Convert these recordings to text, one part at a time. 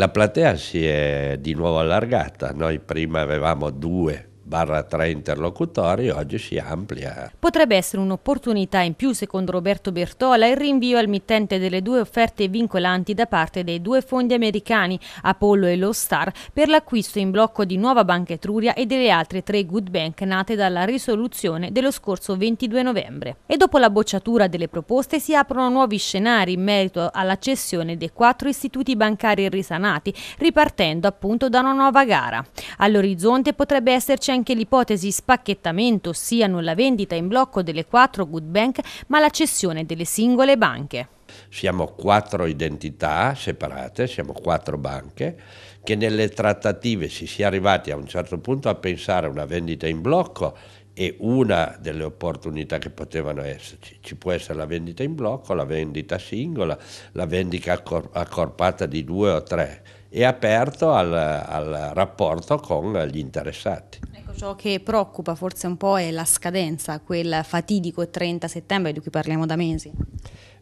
La platea si è di nuovo allargata, noi prima avevamo due barra tre interlocutori, oggi si amplia. Potrebbe essere un'opportunità in più, secondo Roberto Bertola, il rinvio al mittente delle due offerte vincolanti da parte dei due fondi americani, Apollo e Lo Star, per l'acquisto in blocco di Nuova Banca Etruria e delle altre tre good bank nate dalla risoluzione dello scorso 22 novembre. E dopo la bocciatura delle proposte si aprono nuovi scenari in merito alla cessione dei quattro istituti bancari risanati, ripartendo appunto da una nuova gara. All'orizzonte potrebbe esserci anche anche l'ipotesi spacchettamento, ossia non la vendita in blocco delle quattro good bank, ma la cessione delle singole banche. Siamo quattro identità separate, siamo quattro banche, che nelle trattative si sia arrivati a un certo punto a pensare a una vendita in blocco e una delle opportunità che potevano esserci. Ci può essere la vendita in blocco, la vendita singola, la vendita accorpata di due o tre e aperto al, al rapporto con gli interessati. Ciò che preoccupa forse un po' è la scadenza, quel fatidico 30 settembre di cui parliamo da mesi.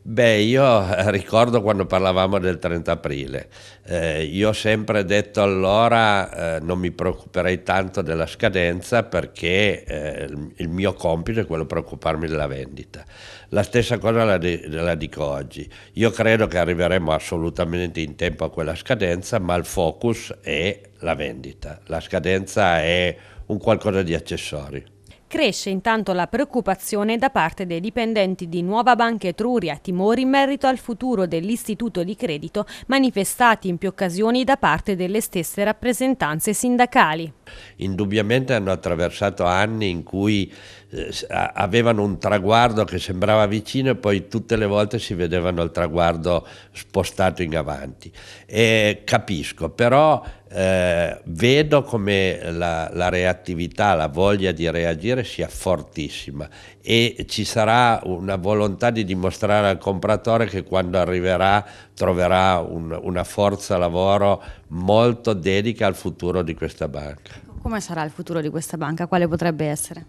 Beh, io eh, ricordo quando parlavamo del 30 aprile, eh, io ho sempre detto allora eh, non mi preoccuperei tanto della scadenza perché eh, il mio compito è quello di preoccuparmi della vendita. La stessa cosa la, de- la dico oggi, io credo che arriveremo assolutamente in tempo a quella scadenza, ma il focus è la vendita, la scadenza è un qualcosa di accessorio. Cresce intanto la preoccupazione da parte dei dipendenti di Nuova Banca Etruria, timori in merito al futuro dell'istituto di credito manifestati in più occasioni da parte delle stesse rappresentanze sindacali. Indubbiamente hanno attraversato anni in cui eh, avevano un traguardo che sembrava vicino e poi tutte le volte si vedevano il traguardo spostato in avanti. E capisco, però eh, vedo come la, la, reattività, la voglia di reagire sia fortissima e ci sarà una volontà di dimostrare al compratore che quando arriverà troverà un, una forza lavoro molto dedica al futuro di questa banca. Come sarà il futuro di questa banca? Quale potrebbe essere?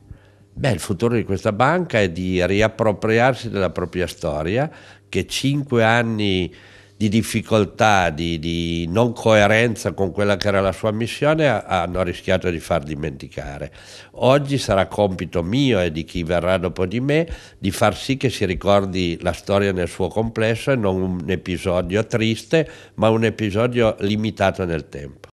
Beh, il futuro di questa banca è di riappropriarsi della propria storia, che cinque anni di difficoltà, di, di, non coerenza con quella che era la sua missione, hanno rischiato di far dimenticare. Oggi sarà compito mio e di chi verrà dopo di me di far sì che si ricordi la storia nel suo complesso e non un episodio triste, ma un episodio limitato nel tempo.